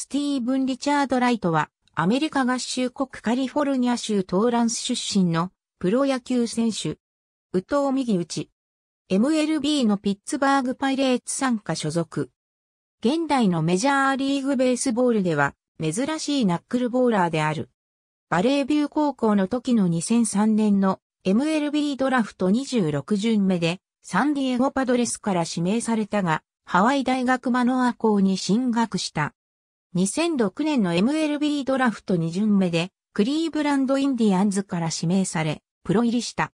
スティーブン・リチャード・ライトは、アメリカ合衆国カリフォルニア州トーランス出身のプロ野球選手。宇藤右打ち。MLB のピッツバーグパイレーツ参加所属。現代のメジャーリーグベースボールでは、珍しいナックルボーラーである。バレービュー高校の時の2003年の MLB ドラフト26巡目で、サンディエゴパドレスから指名されたが、ハワイ大学マノア校に進学した。2006年の MLB ドラフト2巡目で、クリーブランドインディアンズから指名され、プロ入りした。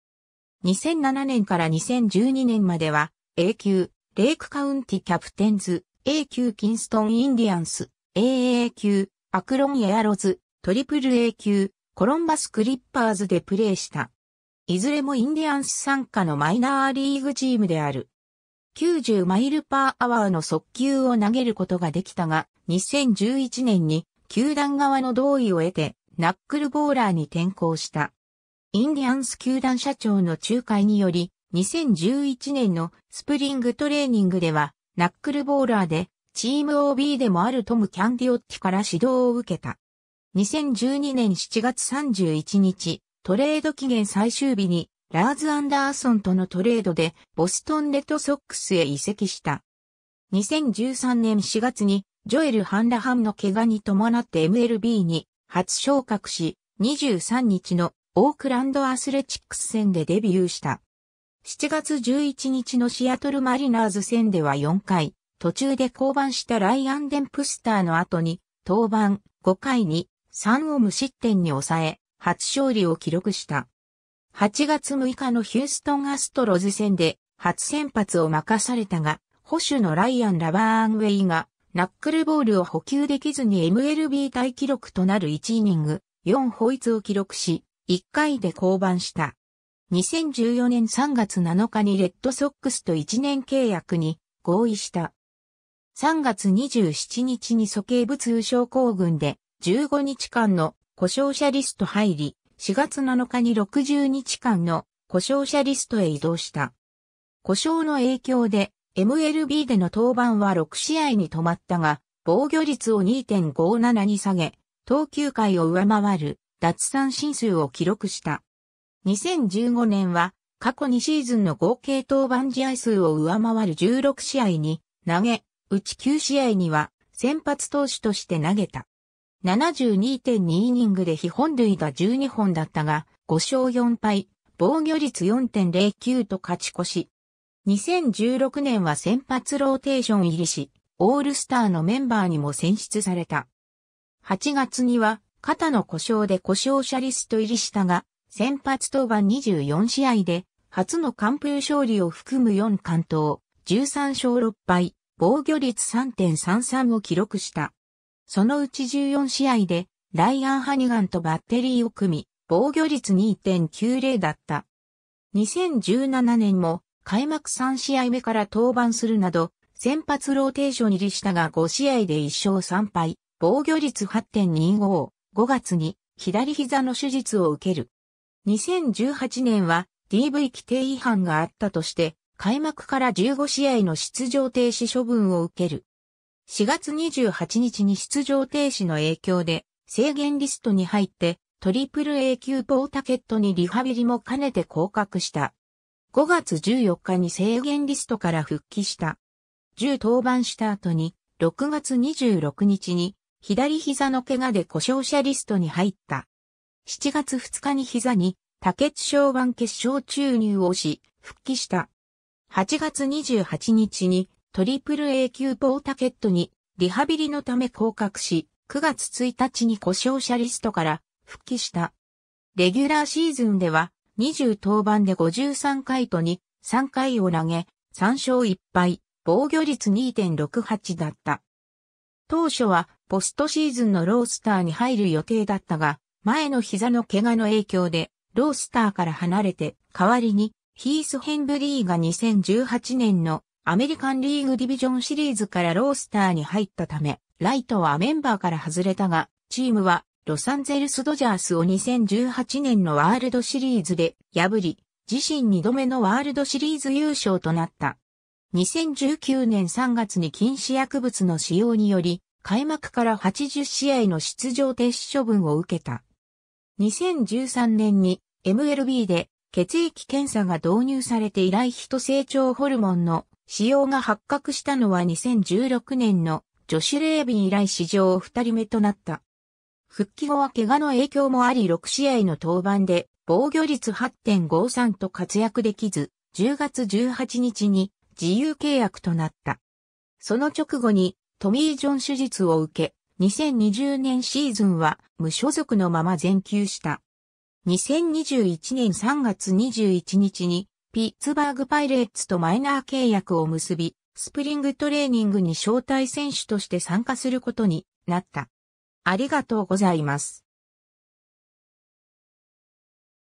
2007年から2012年までは、A 級、レイクカウンティキャプテンズ、A 級キンストンインディアンス、AA 級、アクロンエアロズ、トリプル A 級、コロンバスクリッパーズでプレーした。いずれもインディアンス参加のマイナーリーグチームである。90マイルパーアワーの速球を投げることができたが、2011年に球団側の同意を得て、ナックルボーラーに転向した。インディアンス球団社長の仲介により、2011年のスプリングトレーニングでは、ナックルボーラーで、チーム OB でもあるトム・キャンディオッティから指導を受けた。2012年7月31日、トレード期限最終日にラーズ・アンダーソンとのトレードでボストンレッドソックスへ移籍した。2013年4月にジョエル・ハンラハムの怪我に伴って MLB に初昇格し、23日のオークランドアスレチックス戦でデビューした。7月11日のシアトルマリナーズ戦では4回、途中で降板したライアン・デンプスターの後に、登板5回に3を無失点に抑え、初勝利を記録した。8月6日のヒューストンアストロズ戦で初先発を任されたが、保守のライアン・ラバーンウェイがナックルボールを補給できずに MLB 大記録となる1イニング4ホイツを記録し、1回で降板した。2014年3月7日にレッドソックスと1年契約に合意した。3月27日に素径部通症候群で15日間の故障者リスト入り、4月7日に60日間の故障者リストへ移動した。故障の影響で MLB での登板は6試合に止まったが、防御率を2.57に下げ、投球回を上回る脱三振数を記録した。2015年は過去2シーズンの合計登板試合数を上回る16試合に投げ、うち9試合には先発投手として投げた。72.2イニングで非本塁打12本だったが、5勝4敗、防御率4.09と勝ち越し。2016年は先発ローテーション入りし、オールスターのメンバーにも選出された。8月には、肩の故障で故障者リスト入りしたが、先発登板24試合で、初の完封勝利を含む4完投、13勝6敗、防御率3.33を記録した。そのうち14試合で、ライアン・ハニガンとバッテリーを組み、防御率2.90だった。2017年も開幕3試合目から登板するなど、先発ローテーション入りしたが5試合で1勝3敗、防御率8.25、5月に左膝の手術を受ける。2018年は DV 規定違反があったとして、開幕から15試合の出場停止処分を受ける。4月28日に出場停止の影響で制限リストに入ってトリプル A 級ポータケットにリハビリも兼ねて降格した。5月14日に制限リストから復帰した。10登板した後に6月26日に左膝の怪我で故障者リストに入った。7月2日に膝に多血小板血小注入をし、復帰した。8月28日にトリプル A 級ポータケットにリハビリのため降格し、9月1日に故障者リストから復帰した。レギュラーシーズンでは20登板で53回と2、3回を投げ、3勝1敗、防御率2.68だった。当初はポストシーズンのロースターに入る予定だったが、前の膝の怪我の影響で、ロースターから離れて、代わりに、ヒース・ヘンブリーが2018年のアメリカンリーグディビジョンシリーズからロースターに入ったため、ライトはメンバーから外れたが、チームはロサンゼルスドジャースを2018年のワールドシリーズで破り、自身2度目のワールドシリーズ優勝となった。2019年3月に禁止薬物の使用により、開幕から80試合の出場停止処分を受けた。2013年に MLB で血液検査が導入されて以来人成長ホルモンの使用が発覚したのは2016年のジョシュ・レイビン以来史上2人目となった。復帰後は怪我の影響もあり6試合の登板で防御率8.53と活躍できず、10月18日に自由契約となった。その直後にトミー・ジョン手術を受け、2020年シーズンは無所属のまま全休した。2021年3月21日にピッツバーグパイレーツとマイナー契約を結び、スプリングトレーニングに招待選手として参加することになった。ありがとうございます。